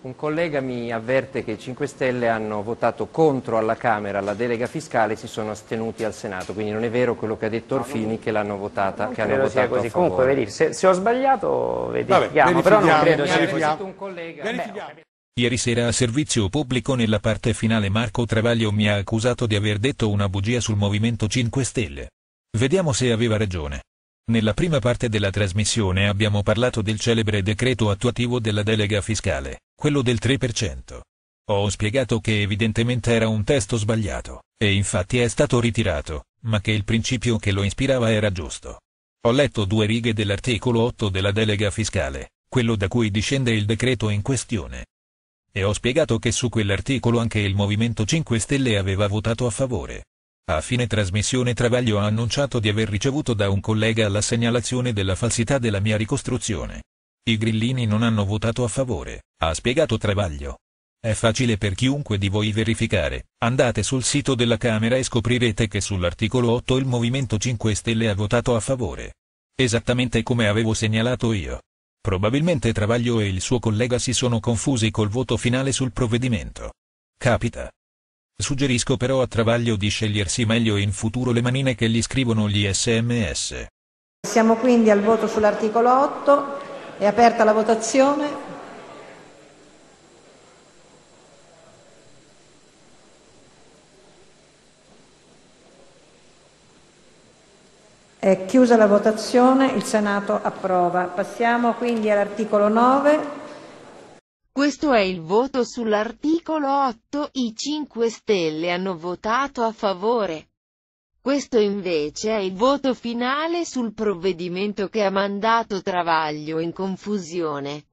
Un collega mi avverte che i 5 Stelle hanno votato contro alla Camera la delega fiscale e si sono astenuti al Senato, quindi non è vero quello che ha detto Orfini che l'hanno votata, non che hanno votato così. Comunque, vedi, se, se, ho sbagliato, verifichiamo, però non credo sia un collega. Ieri sera a servizio pubblico nella parte finale Marco Travaglio mi ha accusato di aver detto una bugia sul Movimento 5 Stelle. Vediamo se aveva ragione. Nella prima parte della trasmissione abbiamo parlato del celebre decreto attuativo della delega fiscale quello del 3%. Ho spiegato che evidentemente era un testo sbagliato, e infatti è stato ritirato, ma che il principio che lo ispirava era giusto. Ho letto due righe dell'articolo 8 della delega fiscale, quello da cui discende il decreto in questione. E ho spiegato che su quell'articolo anche il Movimento 5 Stelle aveva votato a favore. A fine trasmissione Travaglio ha annunciato di aver ricevuto da un collega la segnalazione della falsità della mia ricostruzione. I grillini non hanno votato a favore, ha spiegato Travaglio. È facile per chiunque di voi verificare, andate sul sito della Camera e scoprirete che sull'articolo 8 il Movimento 5 Stelle ha votato a favore. Esattamente come avevo segnalato io. Probabilmente Travaglio e il suo collega si sono confusi col voto finale sul provvedimento. Capita. Suggerisco però a Travaglio di scegliersi meglio in futuro le manine che gli scrivono gli sms. Siamo quindi al voto sull'articolo 8. È aperta la votazione. È chiusa la votazione, il Senato approva. Passiamo quindi all'articolo 9. Questo è il voto sull'articolo 8. I 5 Stelle hanno votato a favore. Questo invece è il voto finale sul provvedimento che ha mandato Travaglio in confusione.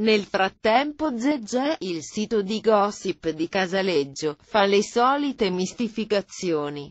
Nel frattempo Zezé, il sito di gossip di Casaleggio, fa le solite mistificazioni.